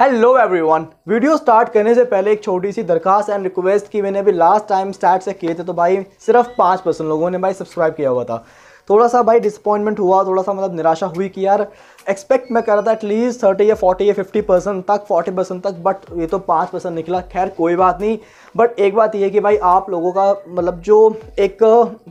hello everyone video start करने से पहले एक छोटी सी दरखास्त एंड रिक्वेस्ट की मैंने अभी लास्ट टाइम स्टार्ट से किए थे तो भाई सिर्फ पाँच परसेंट लोगों ने भाई सब्सक्राइब किया हुआ था थोड़ा सा भाई डिसअपॉइंटमेंट हुआ थोड़ा सा मतलब निराशा हुई कि यार एक्सपेक्ट मैं कर रहा था एटलीस्ट थर्टी या फोर्टी या फिफ्टी परसेंट तक फोर्टी परसेंट तक बट ये तो पाँच परसेंट निकला खैर कोई बात नहीं बट एक बात ये है कि भाई आप लोगों का मतलब जो एक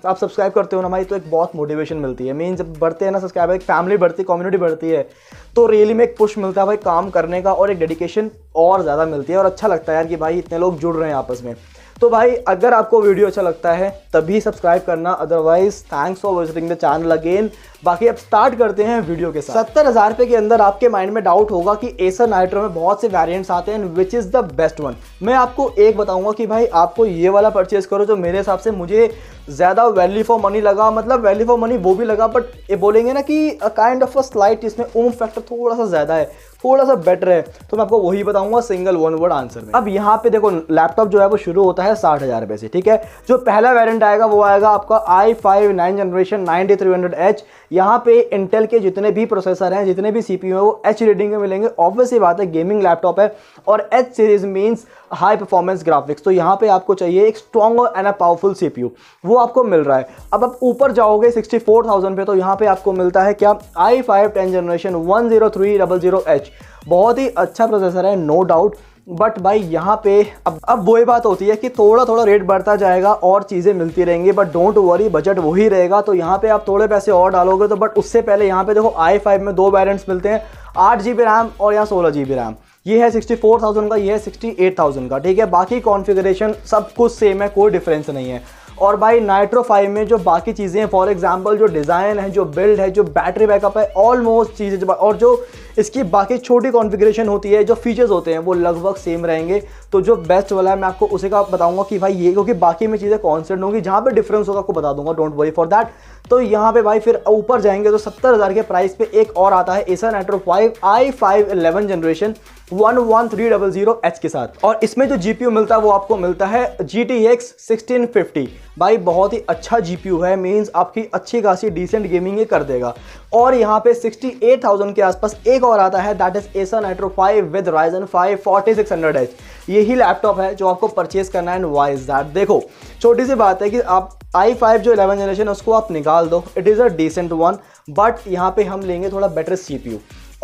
आप सब्सक्राइब करते हो ना भाई तो एक बहुत मोटिवेशन मिलती है मेन जब बढ़ते हैं ना सब्सक्राइबर एक फैमिली बढ़ती है कम्युनिटी बढ़ती है तो रियली में एक पुश मिलता है भाई काम करने का और एक डेडिकेशन और ज़्यादा मिलती है और अच्छा लगता है यार कि भाई इतने लोग जुड़ रहे हैं आपस में तो भाई अगर आपको वीडियो अच्छा लगता है तभी सब्सक्राइब करना otherwise thanks for watching the channel again बाकी अब स्टार्ट करते हैं वीडियो के साथ सत्तर हज़ार रुपये के अंदर आपके माइंड में डाउट होगा कि एसर नाइट्रो में बहुत से वेरियंट्स आते हैं which is the best one मैं आपको एक बताऊंगा कि भाई आपको ये वाला परचेज करो जो मेरे हिसाब से मुझे ज़्यादा वैल्यू फॉर मनी लगा मतलब वैल्यू फॉर मनी वो भी लगा बट ये बोलेंगे ना कि काइंड ऑफ अ स्लाइट इसमें ओम फैक्टर थोड़ा सा ज़्यादा है थोड़ा सा बेटर है तो मैं आपको वही बताऊंगा सिंगल वन वर्ड आंसर में अब यहाँ पे देखो लैपटॉप जो है वो शुरू होता है साठ हज़ार रुपये से ठीक है जो पहला वेरियंट आएगा वो आएगा आपका I five nine generation ninety three hundred H यहाँ पे इंटेल के जितने भी प्रोसेसर हैं जितने भी सीपी पी है वो एच रीडिंग में मिलेंगे ऑब्वियसली बात है गेमिंग लैपटॉप है और H series means high performance graphics तो यहाँ पे आपको चाहिए एक strong and a powerful CPU वो आपको मिल रहा है अब आप ऊपर जाओगे 64,000 पे तो यहाँ पे आपको मिलता है क्या I five ten generation one zero three double zero H बहुत ही अच्छा प्रोसेसर है नो डाउट बट भाई यहाँ पे अब अब वही बात होती है कि थोड़ा थोड़ा रेट बढ़ता जाएगा और चीज़ें मिलती रहेंगी बट डोंट वरी बजट वही रहेगा तो यहाँ पे आप थोड़े पैसे और डालोगे तो बट उससे पहले यहाँ पे देखो आई फाइव में दो वेरियंट्स मिलते हैं आठ जी बी रैम और यहाँ सोलह जी बी रैम ये है 64,000 का ये है 68,000 का ठीक है बाकी कॉन्फ़िगरेशन सब कुछ सेम है कोई डिफरेंस नहीं है और भाई नाइट्रो फाइव में जो बाकी चीज़ें हैं फॉर एग्जाम्पल जो डिज़ाइन है जो बिल्ड है जो बैटरी बैकअप है ऑलमोस्ट चीज़ें और जो इसकी बाकी छोटी कॉन्फ़िगरेशन होती है जो फीचर्स होते हैं वो लगभग सेम रहेंगे तो जो बेस्ट वाला है मैं आपको उसे का बताऊंगा कि भाई ये क्योंकि बाकी में चीज़ें कॉन्सेंट होंगी जहाँ पर डिफरेंस होगा आपको बता दूंगा डोंट वरी फॉर दैट तो यहाँ पे भाई फिर ऊपर जाएंगे तो सत्तर हज़ार के प्राइस पे एक और आता है Acer network five I five eleven generation one one three double zero H के साथ और इसमें जो जी मिलता है वो आपको मिलता है G T X sixteen fifty भाई बहुत ही अच्छा जी है मीन्स आपकी अच्छी खासी डिसेंट गेमिंग ये कर देगा और यहाँ पे 68,000 के आसपास एक और आता है that is Acer Nitro 5 with Ryzen 5 hundred H यही लैपटॉप है जो आपको परचेज करना है एंड इज दैट देखो छोटी सी बात है कि आप आई फाइव जो इलेवन जनरेशन है उसको आप निकाल दो it is a decent one but यहाँ पे हम लेंगे थोड़ा बेटर सी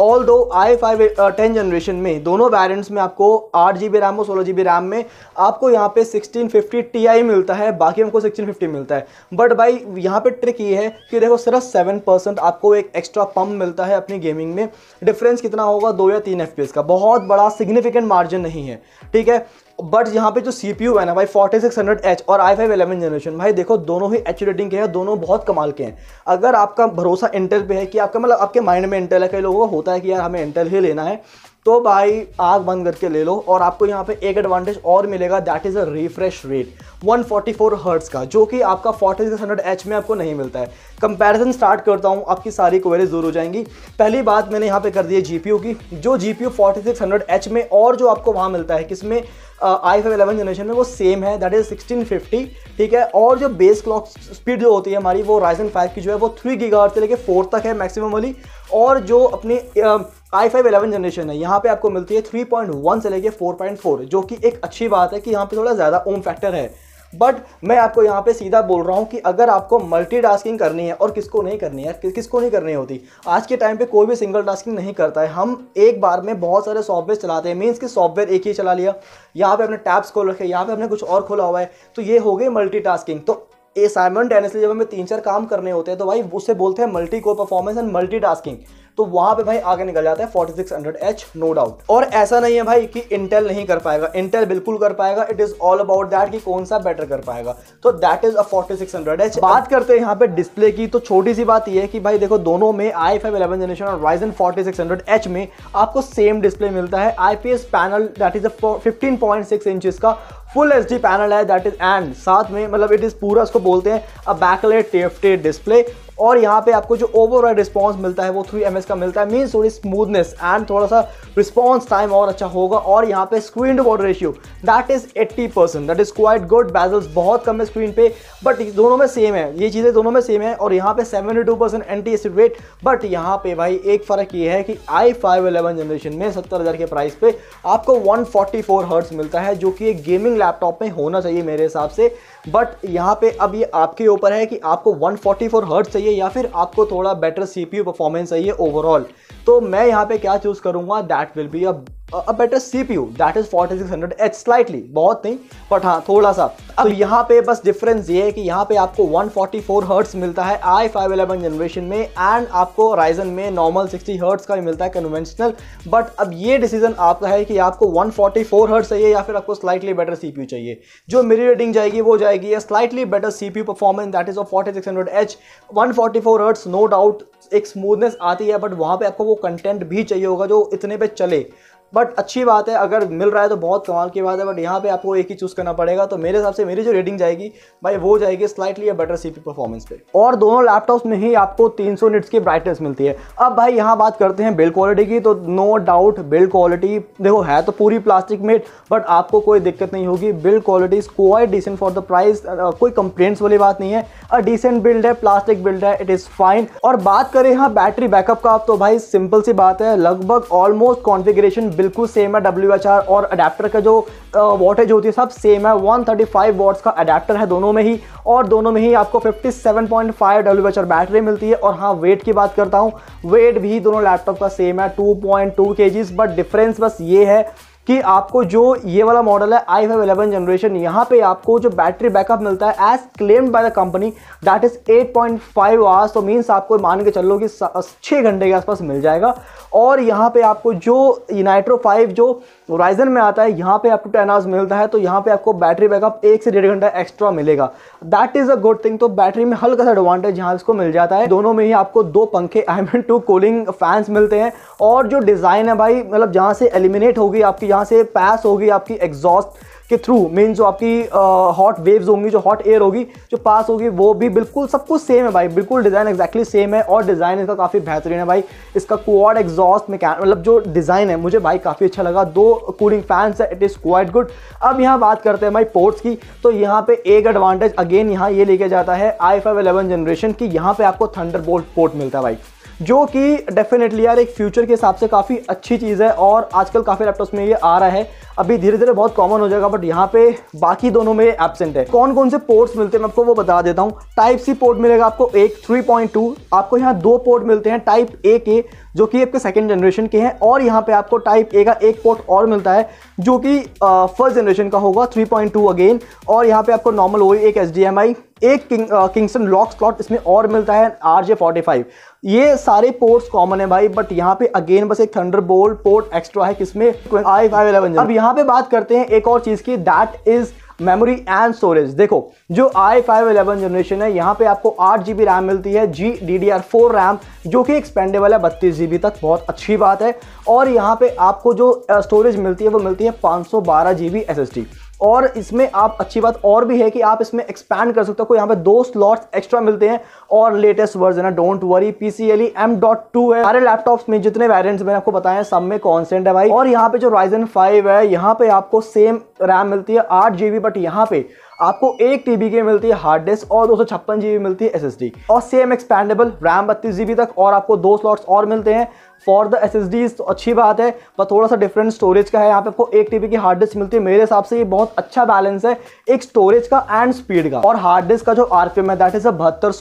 ऑल दो आई फाइव टेन जनरेशन में दोनों वेरियंट्स में आपको आठ जी बी रैम और सोलह जी बी रैम में आपको यहाँ पे सिक्सटीन फिफ्टी टी आई मिलता है बाकी हमको सिक्सटीन फिफ्टी मिलता है बट भाई यहाँ पे ट्रिक ये है कि देखो सिर्फ सेवन परसेंट आपको एक एक्स्ट्रा पम्प मिलता है अपनी गेमिंग में डिफरेंस कितना होगा दो या तीन एफ का बहुत बड़ा सिग्निफिकेंट मार्जिन नहीं है ठीक है बट यहाँ पे जो सी पी यू है ना भाई फोर्टी सिक्स हंड्रेड एच और आई फाइव एलेवन जनरेशन भाई देखो दोनों ही एच रेटिंग के हैं दोनों बहुत कमाल के हैं अगर आपका भरोसा इंटेल पे है कि आपका मतलब आपके माइंड में इंटेल है कई लोगों को होता है कि यार हमें इंटेल ही लेना है तो भाई आग बंद करके ले लो और आपको यहाँ पे एक एडवांटेज और मिलेगा that is a refresh rate 144 forty hertz का जो कि आपका फोर्टी सिक्स हंड्रेड एच में आपको नहीं मिलता है कंपैरिजन स्टार्ट करता हूँ आपकी सारी क्वेरीज दूर हो जाएंगी पहली बात मैंने यहाँ पे कर दी है जी की जो G P six hundred H में और जो आपको वहाँ मिलता है किसमें आई फाइव एलेवन जनरेशन में वो सेम है दैट इज सिक्सटीन फिफ्टी ठीक है और जो बेस क्लॉक स्पीड जो होती है हमारी वो राइजन फाइव की जो है वो थ्री गीगा से लेके फोर तक है मैक्सिमम वाली और जो अपनी uh, I five eleven generation है यहाँ पे आपको मिलती है थ्री पॉइंट वन से लेके फोर पॉइंट फोर जो कि एक अच्छी बात है कि यहाँ पे थोड़ा ज़्यादा ओम फैक्टर है बट मैं आपको यहाँ पे सीधा बोल रहा हूँ कि अगर आपको मल्टीटास्किंग करनी है और किसको नहीं करनी है कि, किसको नहीं करनी होती आज के टाइम पे कोई भी सिंगल टास्किंग नहीं करता है हम एक बार में बहुत सारे सॉफ्टवेयर चलाते हैं मीन्स कि सॉफ्टवेयर एक ही चला लिया यहाँ पे अपने टैब्स खोल रखे यहाँ पे हमने कुछ और खोला हुआ है तो ये हो गई मल्टी तो ए साइमन टेनिसली जब हमें तीन चार काम करने होते हैं तो भाई उससे बोलते हैं multi core performance and multi tasking तो वहां पे भाई आगे निकल जाता है forty six hundred H no doubt और ऐसा नहीं है भाई कि इंटेल नहीं कर पाएगा इंटेल बिल्कुल कर पाएगा it is all about that कि कौन सा बेटर कर पाएगा तो that is a forty six hundred H बात करते हैं यहाँ पे डिस्प्ले की तो छोटी सी बात यह है कि भाई देखो दोनों में आई फाइव इलेवन जनरेशन और Ryzen forty six hundred H में आपको सेम डिस्प्ले मिलता है IPS panel that is fifteen point six inch का full H panel that that इज एंड साथ में मतलब इट इज पूरा उसको बोलते हैं अ बैकलेट टेफ्टेड डिस्प्ले और यहाँ पे आपको जो ओवरऑल रिस्पॉन्स मिलता है वो थ्री एम का मिलता है मीन्स थोड़ी स्मूथनेस एंड थोड़ा सा रिस्पॉन्स टाइम और अच्छा होगा और यहाँ पे screen to water ratio that is 80 percent that is quite good bezels बहुत कम है स्क्रीन पे बट दोनों में सेम है ये चीज़ें दोनों में सेम है और यहाँ पे 72 percent NTSC rate but यहाँ पे भाई एक फ़र्क ये है कि आई फाइव एलेवन जनरेशन में सत्तर हज़ार के प्राइस पे आपको 144 फोर्टी हर्ट्स मिलता है जो कि एक गेमिंग लैपटॉप में होना चाहिए मेरे हिसाब से बट यहाँ पे अब ये आपके ऊपर है कि आपको 144 हर्ट्स चाहिए चाहिए या फिर आपको थोड़ा बेटर सी परफॉर्मेंस चाहिए ओवरऑल तो मैं यहाँ पे क्या चूज़ करूँगा that will be a better C P U that is forty six hundred H slightly बहुत नहीं बट हाँ थोड़ा सा तो अब यहाँ पे बस डिफरेंस ये है कि यहाँ पे आपको वन फोर्टी फोर हर्ट्स मिलता है आई फाइव एलेवन जनरेशन में एंड आपको राइजन में नॉर्मल सिक्सटी हर्ट्स का भी मिलता है कन्वेंशनल बट अब ये डिसीजन आपका है कि आपको वन फोर्टी फोर हर्ट्स चाहिए या फिर आपको slightly better C P U चाहिए जो मेरी रेटिंग जाएगी वो जाएगी या slightly better C P U performance that is of forty four hertz no doubt एक स्मूथनेस आती है बट वहाँ पे आपको वो कंटेंट भी चाहिए होगा जो इतने पे चले बट अच्छी बात है अगर मिल रहा है तो बहुत कमाल की बात है बट यहाँ पे आपको एक ही चूज़ करना पड़ेगा तो मेरे हिसाब से मेरी जो रेटिंग जाएगी भाई वो जाएगी स्लाइटली या बेटर सी परफॉर्मेंस पे और दोनों लैपटॉप्स में ही आपको 300 निट्स की ब्राइटनेस मिलती है अब भाई यहाँ बात करते हैं बिल्ड क्वालिटी की तो नो डाउट बिल्ड क्वालिटी देखो है तो पूरी प्लास्टिक मेड बट आपको कोई दिक्कत नहीं होगी build quality is quite decent for the price कोई कंप्लेंट्स वाली बात नहीं है अ डिसेंट बिल्ड है प्लास्टिक बिल्ड है इट इज़ फाइन और बात करें यहाँ बैटरी बैकअप का तो भाई सिंपल सी बात है लगभग ऑलमोस्ट कॉन्फिग्रेशन बिल्कुल सेम है डब्ल्यू और अडेप्टर का जो वोटेज होती है सब सेम है 135 थर्टी का अडेप्टर है दोनों में ही और दोनों में ही आपको 57.5 डब्ल्यू बैटरी मिलती है और हाँ वेट की बात करता हूँ वेट भी दोनों लैपटॉप का सेम है 2.2 पॉइंट बट डिफरेंस बस ये है कि आपको जो ये वाला मॉडल है आई फाइव एलेवन जनरेशन यहाँ पे आपको जो बैटरी बैकअप मिलता है as claimed by the company that is 8.5 point five hours तो मीन्स आपको मान के चल लो कि छः घंटे के आसपास मिल जाएगा और यहाँ पे आपको जो नाइट्रो फाइव जो राइजन में आता है यहाँ पे आपको टेन आवर्स मिलता है तो यहाँ पे आपको बैटरी बैकअप एक से डेढ़ घंटा एक्स्ट्रा मिलेगा that is a good thing तो बैटरी में हल्का सा एडवांटेज यहाँ इसको मिल जाता है दोनों में ही आपको दो पंखे I mean two cooling fans मिलते हैं और जो डिज़ाइन है भाई मतलब जहाँ से एलिमिनेट होगी आपकी यहाँ से पैस होगी आपकी एग्जॉस्ट के थ्रू मीन जो आपकी हॉट वेव्स होंगी जो हॉट एयर होगी जो पास होगी वो भी बिल्कुल सब कुछ सेम है भाई बिल्कुल डिज़ाइन एक्जैक्टली सेम है और डिज़ाइन इसका काफ़ी बेहतरीन है भाई इसका क्वाड एग्जॉस्ट में मतलब जो डिज़ाइन है मुझे भाई काफ़ी अच्छा लगा दो कूलिंग फैंस है इट इज़ क्वाइट गुड अब यहाँ बात करते हैं भाई पोर्ट्स की तो यहाँ पर एक एडवांटेज अगेन यहाँ ये लेके जाता है आई फाइव एलेवन जनरेशन की यहाँ पर आपको थंडर पोर्ट मिलता है भाई जो कि डेफिनेटली यार एक फ्यूचर के हिसाब से काफ़ी अच्छी चीज़ है और आजकल काफ़ी लैपटॉप्स में ये आ रहा है अभी धीरे धीरे बहुत कॉमन हो जाएगा बट यहाँ पे बाकी दोनों में एबसेंट है कौन कौन से पोर्ट्स मिलते हैं मैं आपको वो बता देता हूँ टाइप सी पोर्ट मिलेगा आपको एक 3.2 आपको यहाँ दो पोर्ट मिलते हैं टाइप ए के जो कि आपके सेकेंड जनरेशन के हैं और यहाँ पे आपको टाइप ए का एक पोर्ट और मिलता है जो कि फर्स्ट जनरेशन का होगा 3.2 अगेन और यहाँ पे आपको नॉर्मल वही एक एच एक किंग किंगसन लॉक स्लॉट इसमें और मिलता है आर जे ये सारे पोर्ट्स कॉमन है भाई बट यहाँ पे अगेन बस एक थंडर पोर्ट एक्स्ट्रा है किसमें आई फाइव इलेवन अब यहाँ पे बात करते हैं एक और चीज़ की that is memory and storage देखो जो आई फाइव एलेवन जनरेशन है यहाँ पे आपको आठ जी बी रैम मिलती है जी D D R four RAM जो कि एक्सपेंडेबल है बत्तीस जी बी तक बहुत अच्छी बात है और यहाँ पे आपको जो स्टोरेज मिलती है वो मिलती है पाँच सौ बारह G B S S D और इसमें आप अच्छी बात और भी है कि आप इसमें एक्सपैंड कर सकते हो यहाँ पे दो स्लॉट्स एक्स्ट्रा मिलते हैं और लेटेस्ट वर्जन है don't worry L M dot two है सारे लैपटॉप्स में जितने वेरियंट्स मैंने आपको बताया सब में कॉन्सेंट है भाई और यहाँ पे जो राइजन फाइव है यहाँ पे आपको सेम रैम मिलती है आठ जीबी बट यहाँ पे आपको एक टीबी की मिलती है हार्ड डिस्क और दो सौ छप्पन जीबी मिलती है एस और सेम एक्सपैंडेबल रैम बत्तीस जीबी तक और आपको दो स्लॉट्स और मिलते हैं फॉर द एस तो अच्छी बात है पर थोड़ा सा डिफरेंट स्टोरेज का है यहाँ पे आपको एक टी की हार्ड डिस्क मिलती है मेरे हिसाब से ये बहुत अच्छा बैलेंस है एक स्टोरेज का एंड स्पीड का और हार्ड डिस्क का जो आर पी है दैट इज अ बहत्तर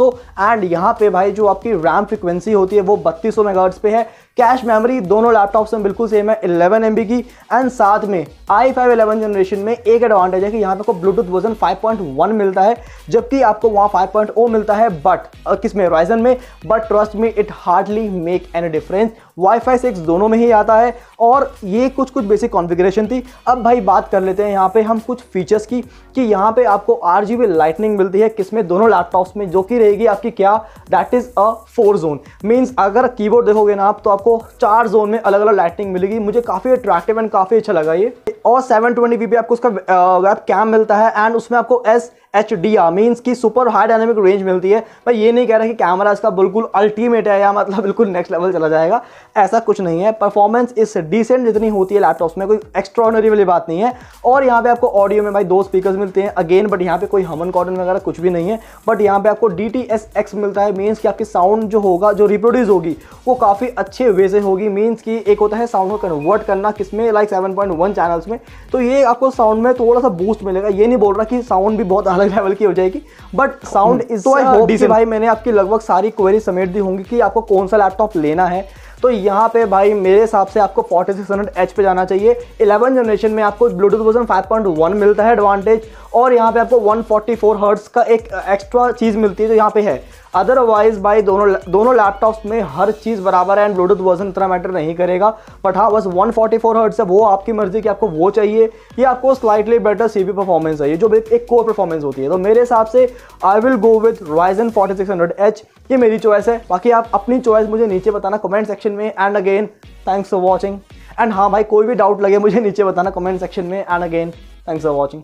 एंड यहाँ पे भाई जो आपकी रैम फ्रिक्वेंसी होती है वो बत्तीस सौ पे है कैश मेमोरी दोनों लैपटॉप्स में बिल्कुल सेम है इलेवन एम की एंड साथ में आई फाइव इलेवन जनरेशन में एक एडवांटेज है कि यहाँ पे आपको ब्लूटूथ वर्जन 5.1 मिलता है जबकि आपको वहाँ 5.0 मिलता है बट किस में राइजन में बट ट्रस्ट में it hardly make any difference wifi six दोनों में ही आता है और ये कुछ कुछ बेसिक कॉन्फ़िगरेशन थी अब भाई बात कर लेते हैं यहाँ पे हम कुछ फीचर्स की कि यहाँ पे आपको आर जी लाइटनिंग मिलती है किसमें दोनों लैपटॉप्स में जो कि रहेगी आपकी क्या that is a four zone means अगर कीबोर्ड देखोगे ना आप तो आपको चार जोन में अलग अलग लाइटनिंग मिलेगी मुझे काफ़ी अट्रैक्टिव एंड काफ़ी अच्छा लगा ये और सेवन ट्वेंटी आपको उसका वेब कैम मिलता है एंड उसमें आपको S H D R means की सुपर हाई डायनेमिक रेंज मिलती है भाई ये नहीं कह रहा कि कैमरा इसका बिल्कुल अल्टीमेट है या मतलब बिल्कुल नेक्स्ट लेवल चला जाएगा ऐसा कुछ नहीं है परफॉर्मेंस इस डिसेंट जितनी होती है लैपटॉप्स में कोई एक्स्ट्रॉडनरी वाली बात नहीं है और यहाँ पे आपको ऑडियो में भाई दो स्पीकर मिलते हैं अगेन बट यहाँ पे कोई हमन कॉटन वगैरह कुछ भी नहीं है बट यहाँ पे आपको डी टी एस एक्स मिलता है मीन्स कि आपकी साउंड जो होगा जो रिप्रोड्यूस होगी वो काफ़ी अच्छे वे से होगी मीन्स कि एक होता है साउंड को कन्वर्ट करना किसमें like seven point one channels में तो ये आपको साउंड में थोड़ा सा बूस्ट मिलेगा ये नहीं बोल रहा कि साउंड भी बहुत अलग लेवल की हो जाएगी बट साउंड इज तो आई होप कि भाई मैंने आपकी लगभग सारी क्वेरी समेट दी होंगी कि आपको कौन सा लैपटॉप लेना है तो यहाँ पे भाई मेरे हिसाब से आपको फोर्टी सिक्स हंड्रेड एच पे जाना चाहिए इलेवन जनरेशन में आपको Bluetooth version five point one मिलता है एडवांटेज और यहाँ पे आपको वन फोर्टी फोर हर्ट्स का एक एक्स्ट्रा uh, चीज़ मिलती है जो यहाँ पे है अदरवाइज भाई दोनों दोनों लैपटॉप्स में हर चीज़ बराबर है एंड ब्लूटूथ वर्जन इतना मैटर नहीं करेगा बट हाँ बस 144 फोर्टी है वो आपकी मर्जी कि आपको वो चाहिए या आपको slightly better C B performance चाहिए जो एक कोर परफॉर्मेंस होती है तो मेरे हिसाब से I will go with Ryzen forty six hundred H ये मेरी चॉइस है बाकी आप अपनी चॉइस मुझे नीचे बताना कमेंट सेक्शन में and again thanks for watching and हाँ भाई कोई भी डाउट लगे मुझे नीचे बताना कमेंट सेक्शन में and again thanks for watching